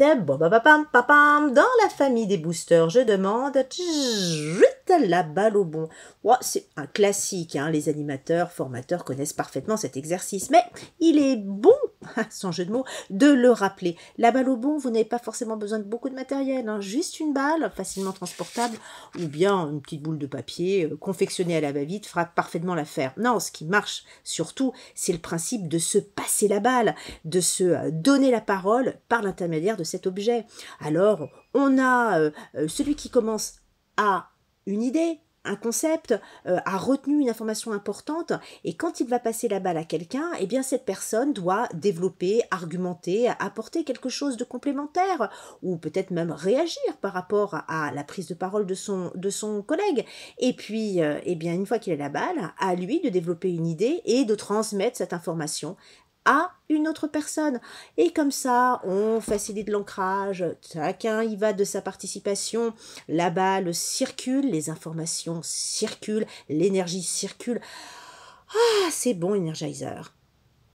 Dans la famille des boosters, je demande la balle au bon. c'est un classique, hein. les animateurs, formateurs connaissent parfaitement cet exercice, mais il est bon sans jeu de mots, de le rappeler. La balle au bon, vous n'avez pas forcément besoin de beaucoup de matériel, hein. juste une balle facilement transportable ou bien une petite boule de papier euh, confectionnée à la va-vite fera parfaitement l'affaire. Non, ce qui marche surtout, c'est le principe de se passer la balle, de se euh, donner la parole par l'intermédiaire de cet objet. Alors, on a euh, celui qui commence à une idée, un concept, euh, a retenu une information importante, et quand il va passer la balle à quelqu'un, eh bien cette personne doit développer, argumenter, apporter quelque chose de complémentaire, ou peut-être même réagir par rapport à la prise de parole de son, de son collègue. Et puis, euh, eh bien une fois qu'il a la balle, à lui de développer une idée et de transmettre cette information à une autre personne. Et comme ça, on facilite l'ancrage, chacun y va de sa participation, la balle circule, les informations circulent, l'énergie circule. Ah, c'est bon, Energizer.